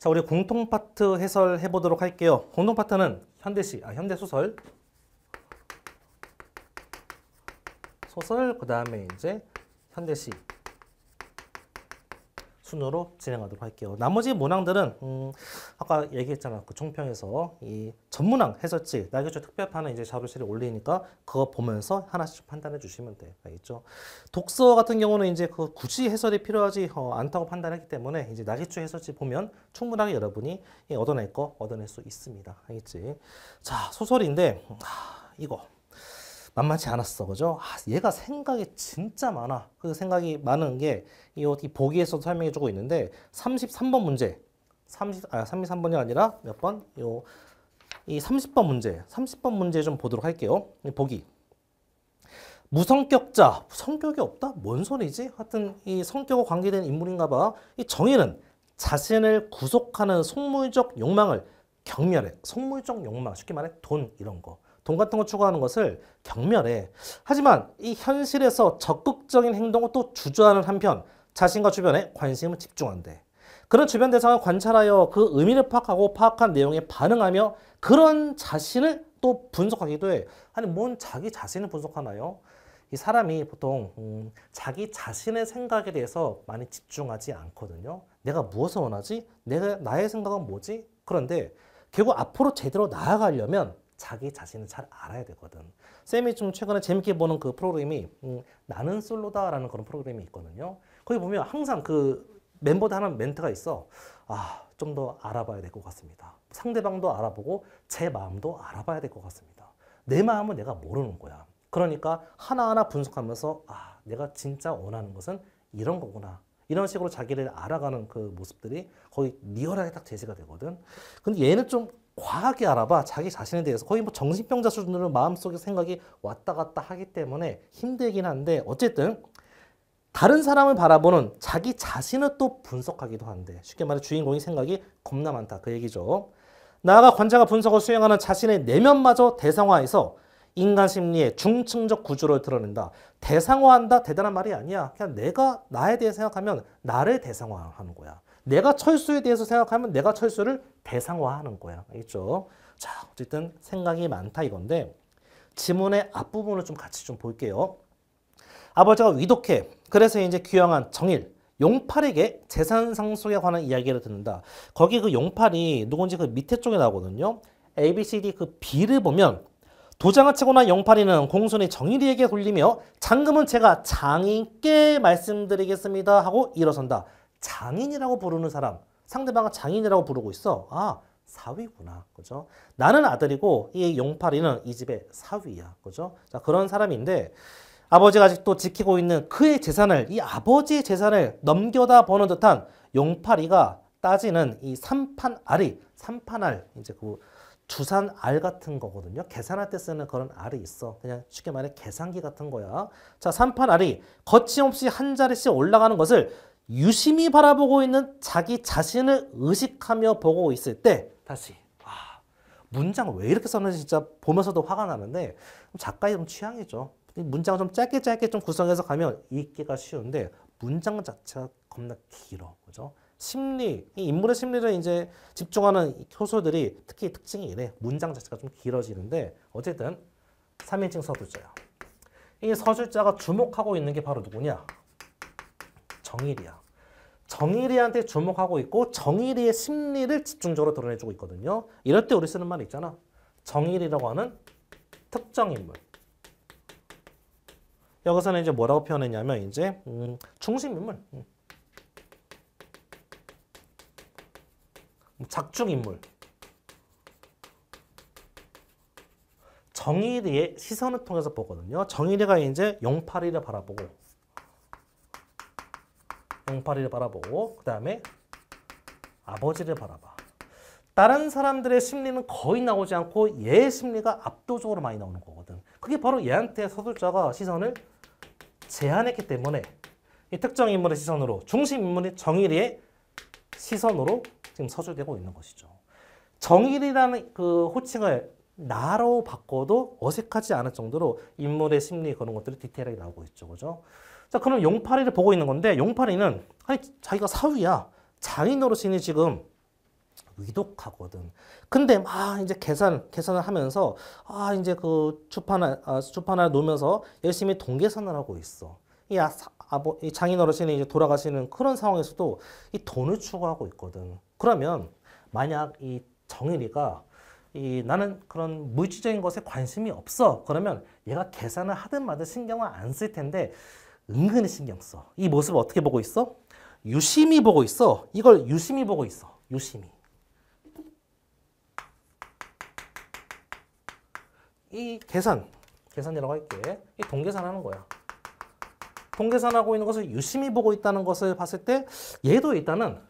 자, 우리 공통 파트 해설해 보도록 할게요. 공통 파트는 현대시, 아, 현대 소설. 소설, 그 다음에 이제 현대시, 순으로 진행하도록 할게요. 나머지 문항들은 음, 아까 얘기했잖아. 그 총평에서 이 전문항 해설지 나교조 특별판은 이제 자료실에 올리니까 그거 보면서 하나씩 판단해 주시면 돼. 알겠죠? 독서 같은 경우는 이제 그 굳이 해설이 필요하지 어, 않다고 판단했기 때문에 이제 나교조 해설지 보면 충분하게 여러분이 예, 얻어낼 거 얻어낼 수 있습니다. 알겠지? 자 소설인데 하, 아, 이거 만만치 않았어. 그죠? 아, 얘가 생각이 진짜 많아. 그 생각이 많은 게이어떻 보기에서도 설명해 주고 있는데 33번 문제. 30, 아, 33번이 아니라 몇 번? 요, 이 30번 문제. 30번 문제 좀 보도록 할게요. 보기. 무성격자. 성격이 없다? 뭔 소리지? 하여튼 이 성격과 관계된 인물인가 봐. 이 정의는 자신을 구속하는 속물적 욕망을 경멸해. 속물적 욕망. 쉽게 말해 돈 이런 거. 돈 같은 거 추구하는 것을 경멸해. 하지만 이 현실에서 적극적인 행동을 또 주저하는 한편 자신과 주변에 관심을 집중한대. 그런 주변 대상을 관찰하여 그 의미를 파악하고 파악한 내용에 반응하며 그런 자신을 또 분석하기도 해. 아니 뭔 자기 자신을 분석하나요? 이 사람이 보통 음, 자기 자신의 생각에 대해서 많이 집중하지 않거든요. 내가 무엇을 원하지? 내가 나의 생각은 뭐지? 그런데 결국 앞으로 제대로 나아가려면 자기 자신을 잘 알아야 되거든. 쌤이 좀 최근에 재밌게 보는 그 프로그램이 음, 나는 솔로다라는 그런 프로그램이 있거든요. 거기 보면 항상 그 멤버들 하는 멘트가 있어. 아, 좀 더 알아봐야 될 것 같습니다. 상대방도 알아보고 제 마음도 알아봐야 될 것 같습니다. 내 마음은 내가 모르는 거야. 그러니까 하나하나 분석하면서 아, 내가 진짜 원하는 것은 이런 거구나. 이런 식으로 자기를 알아가는 그 모습들이 거의 리얼하게 딱 제시가 되거든. 근데 얘는 좀 과하게 알아봐 자기 자신에 대해서 거의 뭐 정신병자 수준으로 마음속에 생각이 왔다 갔다 하기 때문에 힘들긴 한데 어쨌든 다른 사람을 바라보는 자기 자신을 또 분석하기도 한데 쉽게 말해 주인공이 생각이 겁나 많다 그 얘기죠. 나아가 관자가 분석을 수행하는 자신의 내면마저 대상화해서 인간 심리의 중층적 구조를 드러낸다. 대상화한다 대단한 말이 아니야. 그냥 내가 나에 대해 생각하면 나를 대상화하는 거야. 내가 철수에 대해서 생각하면 내가 철수를 대상화하는 거야. 알겠죠? 자, 어쨌든 생각이 많다 이건데 지문의 앞부분을 좀 같이 좀 볼게요. 아버지가 위독해. 그래서 이제 귀향한 정일. 용팔에게 재산 상속에 관한 이야기를 듣는다. 거기 그 용팔이 누군지 그 밑에 쪽에 나오거든요. ABCD 그 B를 보면 도장을 치고 난 영팔이는 공손히 정일이에게 돌리며 장금은 제가 장인께 말씀드리겠습니다 하고 일어선다. 장인이라고 부르는 사람, 상대방은 장인이라고 부르고 있어. 아, 사위구나. 그죠? 나는 아들이고 이 용팔이는 이 집의 사위야. 그죠? 자, 그런 사람인데 아버지가 아직도 지키고 있는 그의 재산을 이 아버지의 재산을 넘겨다 보는 듯한 용팔이가 따지는 이 삼판알이 삼판알 이제 그 주산 알 같은 거거든요. 계산할 때 쓰는 그런 알이 있어. 그냥 쉽게 말해 계산기 같은 거야. 자, 삼판 알이 거침없이 한 자리씩 올라가는 것을 유심히 바라보고 있는 자기 자신을 의식하며 보고 있을 때 다시 아, 문장을 왜 이렇게 썼는지 진짜 보면서도 화가 나는데 작가의 좀 취향이죠. 문장을 좀 짧게 짧게 좀 구성해서 가면 읽기가 쉬운데 문장 자체가 겁나 길어. 그죠? 심리, 이 인물의 심리를 이제 집중하는 효소들이 특히 특징이 이래. 문장 자체가 좀 길어지는데 어쨌든 3인칭 서술자야. 이 서술자가 주목하고 있는 게 바로 누구냐? 정일이야. 정일이한테 주목하고 있고 정일이의 심리를 집중적으로 드러내주고 있거든요. 이럴 때 우리 쓰는 말 있잖아. 정일이라고 하는 특정 인물. 여기서는 이제 뭐라고 표현했냐면 이제 음, 중심 인물. 음. 뭐 작중 인물. 정일의 시선을 통해서 보거든요. 정일이가 이제 용팔이를 바라보고 용팔이를 바라보고 그 다음에 아버지를 바라봐. 다른 사람들의 심리는 거의 나오지 않고 얘 심리가 압도적으로 많이 나오는 거거든. 그게 바로 얘한테 서술자가 시선을 제한했기 때문에 이 특정 인물의 시선으로 중심 인물인 정일의 시선으로 지금 서술되고 있는 것이죠. 정일이라는 그 호칭을 나로 바꿔도 어색하지 않을 정도로 인물의 심리 그런 것들이 디테일하게 나오고 있죠. 그죠? 자, 그럼 용팔이를 보고 있는 건데 용팔이는 아니 자기가 사위야. 장인 어르신이 지금 위독하거든. 근데 막 이제 계산 계산을 하면서 아 이제 그주판 아, 주판을 놓으면서 열심히 동계산을 하고 있어. 이 아버 이 장인 어르신이 이제 돌아가시는 그런 상황에서도 이 돈을 추구하고 있거든. 그러면 만약 이 정일이가 이 나는 그런 물질적인 것에 관심이 없어. 그러면 얘가 계산을 하든 말든 신경을 안 쓸 텐데 은근히 신경 써. 이 모습을 어떻게 보고 있어? 유심히 보고 있어. 이걸 유심히 보고 있어. 유심히. 이 계산, 계산이라고 할게. 이 동계산하는 거야. 동계산하고 있는 것을 유심히 보고 있다는 것을 봤을 때 얘도 일단은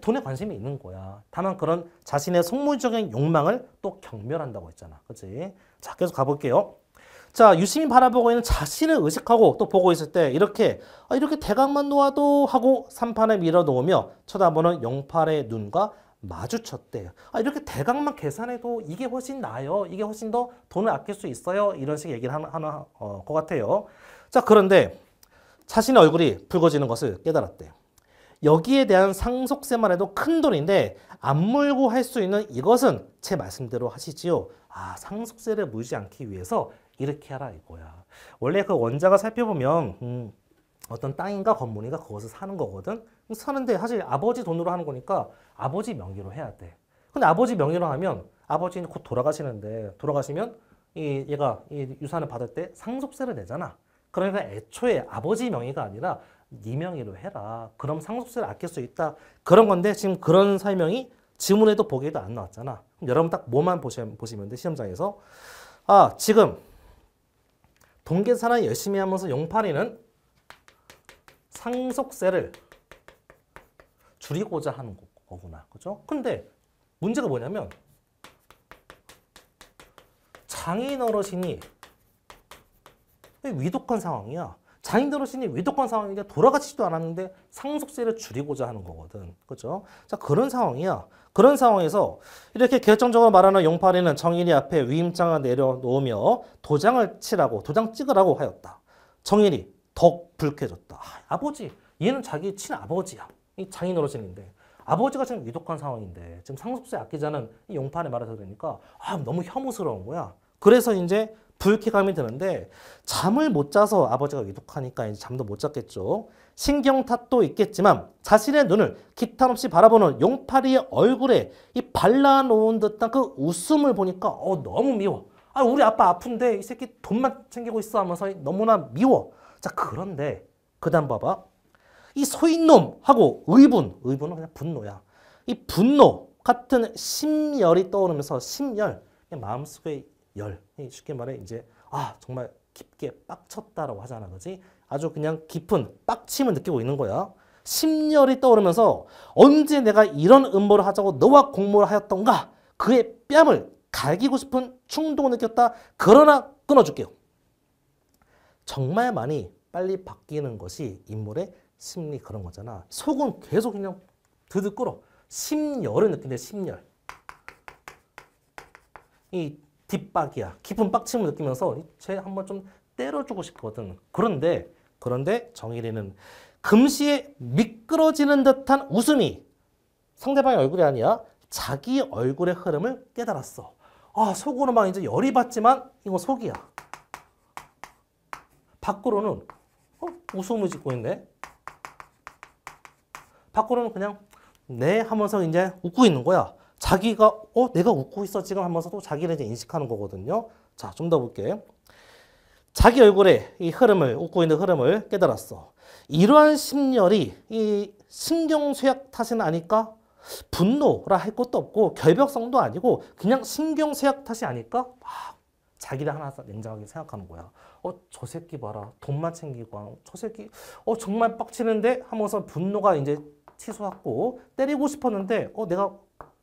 돈에 관심이 있는 거야. 다만 그런 자신의 속물적인 욕망을 또 경멸한다고 했잖아. 그치? 자, 계속 가볼게요. 자, 유심히 바라보고 있는 자신을 의식하고 또 보고 있을 때 이렇게, 아, 이렇게 대각만 놓아도 하고 삼판에 밀어 놓으며 쳐다보는 영팔의 눈과 마주쳤대요. 아, 이렇게 대각만 계산해도 이게 훨씬 나아요. 이게 훨씬 더 돈을 아낄 수 있어요. 이런 식 얘기를 하는, 하는 어, 것 같아요. 자, 그런데 자신의 얼굴이 붉어지는 것을 깨달았대요. 여기에 대한 상속세만 해도 큰 돈인데 안 물고 할 수 있는 이것은 제 말씀대로 하시지요. 아 상속세를 물지 않기 위해서 이렇게 하라 이거야. 원래 그 원자가 살펴보면 음, 어떤 땅인가 건물인가 그것을 사는 거거든. 사는데 사실 아버지 돈으로 하는 거니까 아버지 명의로 해야 돼. 근데 아버지 명의로 하면 아버지는 곧 돌아가시는데 돌아가시면 이 얘가 이 유산을 받을 때 상속세를 내잖아. 그러니까 애초에 아버지 명의가 아니라 네 명의로 해라. 그럼 상속세를 아낄 수 있다. 그런 건데 지금 그런 설명이 지문에도 보기에도 안 나왔잖아. 여러분 딱 뭐만 보시면, 보시면 돼 시험장에서 아 지금 동계산을 열심히 하면서 용팔이는 상속세를 줄이고자 하는 거구나. 그죠? 근데 문제가 뭐냐면 장인 어르신이 위독한 상황이야. 사인대로 신이 위독한 상황이냐 돌아가지도 않았는데 상속세를 줄이고자 하는 거거든. 그죠자 그런 상황이야. 그런 상황에서 이렇게 결정적으로 말하는 용팔이는 정인이 앞에 위임장을 내려놓으며 도장을 치라고 도장 찍으라고 하였다. 정인이 덕 불쾌해졌다. 아, 버지 얘는 자기 친아버지야. 이 장인어르신인데 아버지가 지금 위독한 상황인데 지금 상속세 아끼자는 용판에 말해서 그니까 아, 너무 혐오스러운 거야. 그래서 이제 불쾌감이 드는데 잠을 못 자서 아버지가 위독하니까 이제 잠도 못 잤겠죠. 신경 탓도 있겠지만 자신의 눈을 기탄 없이 바라보는 용팔이의 얼굴에 이 발라놓은 듯한 그 웃음을 보니까 어 너무 미워. 아 우리 아빠 아픈데 이 새끼 돈만 챙기고 있어 하면서 너무나 미워. 자 그런데 그 다음 봐봐. 이 소인놈 하고 의분, 의분은 그냥 분노야. 이 분노 같은 심열이 떠오르면서 심열, 마음속의 열. 쉽게 말해 이제 아 정말 깊게 빡쳤다라고 하잖아 그지 아주 그냥 깊은 빡침을 느끼고 있는 거야 심렬이 떠오르면서 언제 내가 이런 음모를 하자고 너와 공모를 하였던가 그의 뺨을 갈기고 싶은 충동을 느꼈다 그러나 끊어줄게요 정말 많이 빨리 바뀌는 것이 인물의 심리 그런 거잖아 속은 계속 그냥 드득 끓어 심열을 느낀대 심열 이 뒷박이야. 깊은 빡침을 느끼면서 쟤 한번 좀 때려주고 싶거든. 그런데 그런데 정일이는 금시에 미끄러지는 듯한 웃음이 상대방의 얼굴이 아니야. 자기 얼굴의 흐름을 깨달았어. 아 속으로 막 이제 열이 받지만 이거 속이야. 밖으로는 어? 웃음을 짓고 있네. 밖으로는 그냥 네 하면서 이제 웃고 있는 거야. 자기가 어 내가 웃고 있어 지금 하면서도 자기를 이제 인식하는 거거든요. 자, 좀 더 볼게. 자기 얼굴에 이 흐름을 웃고 있는 흐름을 깨달았어. 이러한 심열이 이 신경 쇠약 탓은 아닐까? 분노라 할 것도 없고 결벽성도 아니고 그냥 신경 쇠약 탓이 아닐까? 막 아, 자기를 하나 냉정하게 생각하는 거야. 어, 저 새끼 봐라. 돈만 챙기고 하는. 저 새끼 어, 정말 빡치는데 하면서 분노가 이제 치솟았고 때리고 싶었는데 어, 내가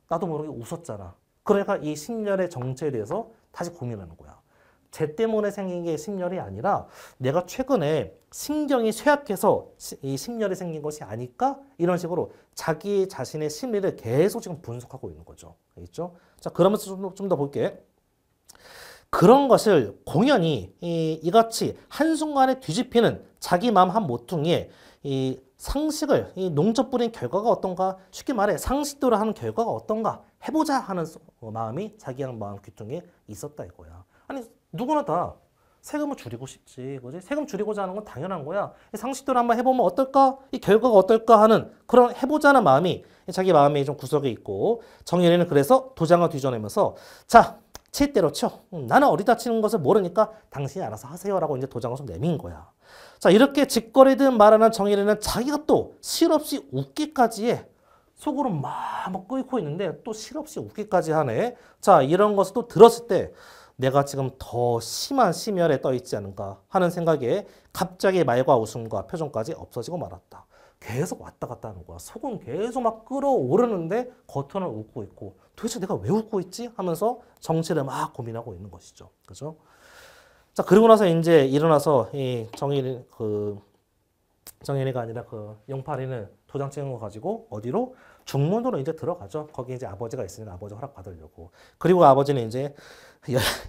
나도 모르게 웃었잖아. 그러니까 이 심열의 정체에 대해서 다시 고민하는 거야. 쟤 때문에 생긴 게 심열이 아니라 내가 최근에 신경이 쇠약해서 이 심열이 생긴 것이 아닐까? 이런 식으로 자기 자신의 심리를 계속 지금 분석하고 있는 거죠. 있죠? 자, 그러면서 좀 더 볼게. 그런 것을 공연히 이, 같이 한순간에 뒤집히는 자기 마음 한 모퉁이에 이 상식을 이 농접 뿌린 결과가 어떤가 쉽게 말해 상식대로 하는 결과가 어떤가 해보자 하는 마음이 자기 양 마음 귀퉁이에 있었다 이거야. 아니 누구나 다 세금을 줄이고 싶지. 그지? 세금 줄이고자 하는 건 당연한 거야. 상식대로 한번 해보면 어떨까? 이 결과가 어떨까 하는 그런 해보자는 마음이 자기 마음에 좀 구석에 있고 정연이는 그래서 도장을 뒤져내면서 자칠 대로 쳐. 음, 나는 어디다 치는 것을 모르니까 당신이 알아서 하세요라고 이제 도장을 좀 내민 거야. 자 이렇게 짓거리든 말하는 정일이는 자기가 또 실없이 웃기까지 해. 속으로 막 끓이고 있는데 또 실없이 웃기까지 하네. 자 이런 것을 또 들었을 때 내가 지금 더 심한 심혈에 떠 있지 않은가 하는 생각에 갑자기 말과 웃음과 표정까지 없어지고 말았다. 계속 왔다 갔다 하는 거야. 속은 계속 막 끌어오르는데 겉으로는 웃고 있고 도대체 내가 왜 웃고 있지? 하면서 정체를 막 고민하고 있는 것이죠. 그죠? 자, 그러고 나서 이제 일어나서 이 정인 그 정인이가 아니라 그 영팔이는 도장 찍은 거 가지고 어디로 중문으로 이제 들어가죠. 거기 이제 아버지가 있으니까 아버지 허락 받으려고. 그리고 아버지는 이제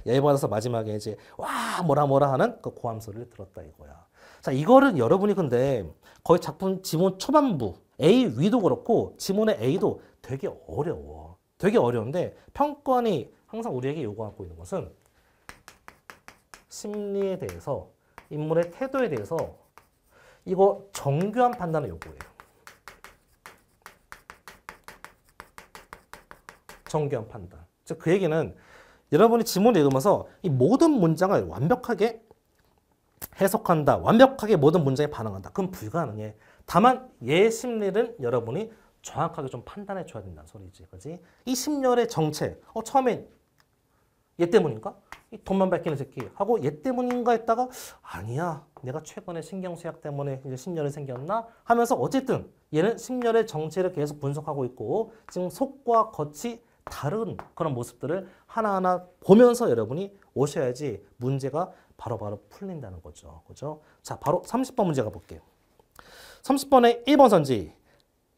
여, 받아서 마지막에 이제 와 뭐라 뭐라 하는 그 고함 소리를 들었다 이거야. 자, 이거는 여러분이 근데 거의 작품 지문 초반부 A 위도 그렇고 지문의 A도 되게 어려워. 되게 어려운데 평권이 항상 우리에게 요구하고 있는 것은 심리에 대해서 인물의 태도에 대해서 이거 정교한 판단을 요구해요. 정교한 판단. 즉 그 얘기는 여러분이 지문을 읽으면서 이 모든 문장을 완벽하게 해석한다. 완벽하게 모든 문장에 반응한다. 그건 불가능해. 다만 얘 심리는 여러분이 정확하게 좀 판단해 줘야 된다는 소리지. 그지? 이 심리의 정체. 어, 처음엔 얘 때문인가? 이 돈만 밝히는 새끼 하고 얘 때문인가 했다가 아니야. 내가 최근에 신경쇠약 때문에 이제 심열이 생겼나? 하면서 어쨌든 얘는 심열의 정체를 계속 분석하고 있고 지금 속과 겉이 다른 그런 모습들을 하나하나 보면서 여러분이 오셔야지 문제가 바로바로 바로 풀린다는 거죠. 그죠? 자, 바로 30번 문제 가볼게요. 30번의 1번 선지.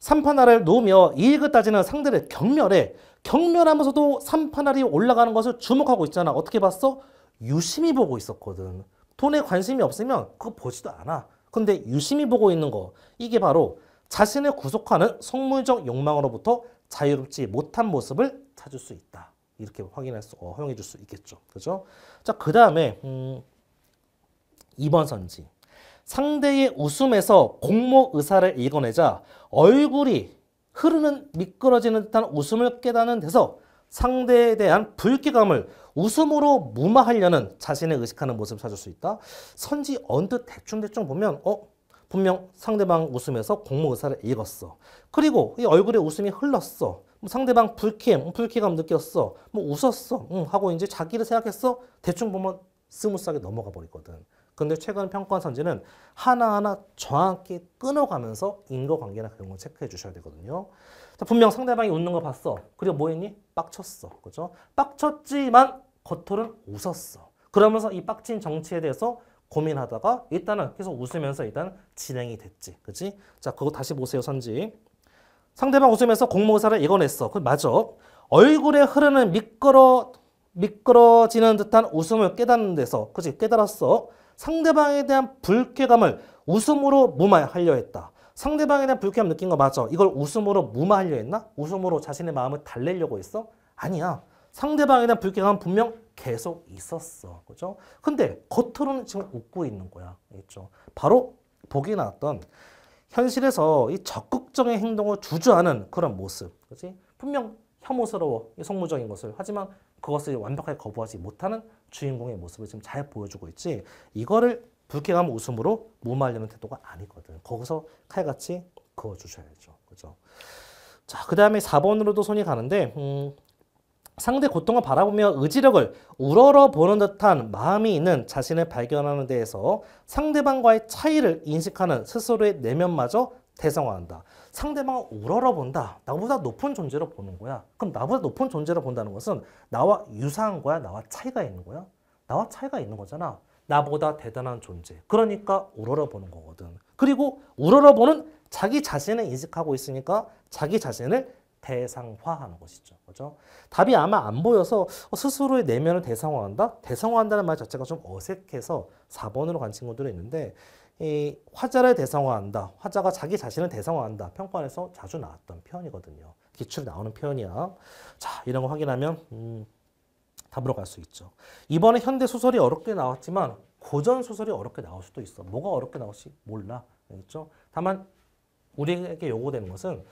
3판알을 놓으며 이익을 따지는 상대를 경멸해. 경멸하면서도 3판알이 올라가는 것을 주목하고 있잖아. 어떻게 봤어? 유심히 보고 있었거든. 돈에 관심이 없으면 그거 보지도 않아. 근데 유심히 보고 있는 거. 이게 바로 자신을 구속하는 성물적 욕망으로부터 자유롭지 못한 모습을 찾을 수 있다. 이렇게 확인할 수, 어, 허용해 줄 수 있겠죠. 그죠? 자, 그 다음에, 음, 2번 선지. 상대의 웃음에서 공모 의사를 읽어내자 얼굴이 흐르는 미끄러지는 듯한 웃음을 깨닫는 데서 상대에 대한 불쾌감을 웃음으로 무마하려는 자신의 의식하는 모습을 찾을 수 있다. 선지 언뜻 대충대충 보면 어 분명 상대방 웃음에서 공모 의사를 읽었어. 그리고 이 얼굴에 웃음이 흘렀어. 뭐 상대방 불쾌, 뭐 불쾌감 느꼈어. 뭐 웃었어. 응, 하고 이제 자기를 생각했어. 대충 보면 스무스하게 넘어가 버리거든. 근데 최근 평가 선지는 하나하나 정확히 끊어가면서 인과관계나 그런 걸 체크해 주셔야 되거든요. 자, 분명 상대방이 웃는 거 봤어. 그리고 뭐 했니? 빡쳤어. 그죠? 빡쳤지만 겉으로는 웃었어. 그러면서 이 빡친 정치에 대해서 고민하다가 일단은 계속 웃으면서 일단 진행이 됐지. 그지? 자, 그거 다시 보세요, 선지. 상대방 웃으면서 공모사를 읽어냈어. 그 맞아. 얼굴에 흐르는 미끄러 미끄러지는 듯한 웃음을 깨닫는 데서 그지 깨달았어. 상대방에 대한 불쾌감을 웃음으로 무마하려 했다. 상대방에 대한 불쾌감 느낀 거 맞죠? 이걸 웃음으로 무마하려 했나? 웃음으로 자신의 마음을 달래려고 했어? 아니야. 상대방에 대한 불쾌감 분명 계속 있었어. 그죠? 근데 겉으로는 지금 웃고 있는 거야. 있죠. 바로 보기 나왔던 현실에서 이 적극적인 행동을 주저하는 그런 모습. 그지? 분명 혐오스러워. 이 속무적인 것을. 하지만 그것을 완벽하게 거부하지 못하는 주인공의 모습을 지금 잘 보여주고 있지 이거를 불쾌감 웃음으로 무마하려는 태도가 아니거든. 거기서 칼같이 그어주셔야죠. 그죠? 자, 그 다음에 4번으로도 손이 가는데 음, 상대 고통을 바라보며 의지력을 우러러보는 듯한 마음이 있는 자신을 발견하는 데에서 상대방과의 차이를 인식하는 스스로의 내면마저 대성화한다. 상대방을 우러러본다. 나보다 높은 존재로 보는 거야. 그럼 나보다 높은 존재로 본다는 것은 나와 유사한 거야? 나와 차이가 있는 거야? 나와 차이가 있는 거잖아. 나보다 대단한 존재. 그러니까 우러러보는 거거든. 그리고 우러러보는 자기 자신을 인식하고 있으니까 자기 자신을 대상화하는 것이죠. 그죠? 답이 아마 안 보여서 스스로의 내면을 대상화한다? 대상화한다는 말 자체가 좀 어색해서 4번으로 간 친구들이 있는데 이 화자를 대상화한다. 화자가 자기 자신을 대상화한다. 평가에서 자주 나왔던 표현이거든요. 기출에 나오는 표현이야. 자, 이런 거 확인하면 음, 답으로 갈 수 있죠. 이번에 현대 소설이 어렵게 나왔지만 고전 소설이 어렵게 나올 수도 있어. 뭐가 어렵게 나올지 몰라. 알겠죠? 다만 우리에게 요구되는 것은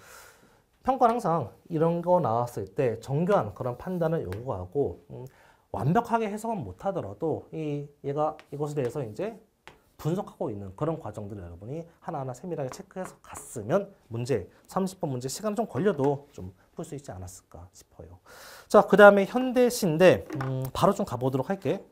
평가는 항상 이런 거 나왔을 때 정교한 그런 판단을 요구하고 음, 완벽하게 해석은 못하더라도 이 얘가 이것에 대해서 이제 분석하고 있는 그런 과정들을 여러분이 하나하나 세밀하게 체크해서 갔으면 문제, 30번 문제 시간 좀 걸려도 좀 풀 수 있지 않았을까 싶어요. 자, 그 다음에 현대시인데 음, 바로 좀 가보도록 할게.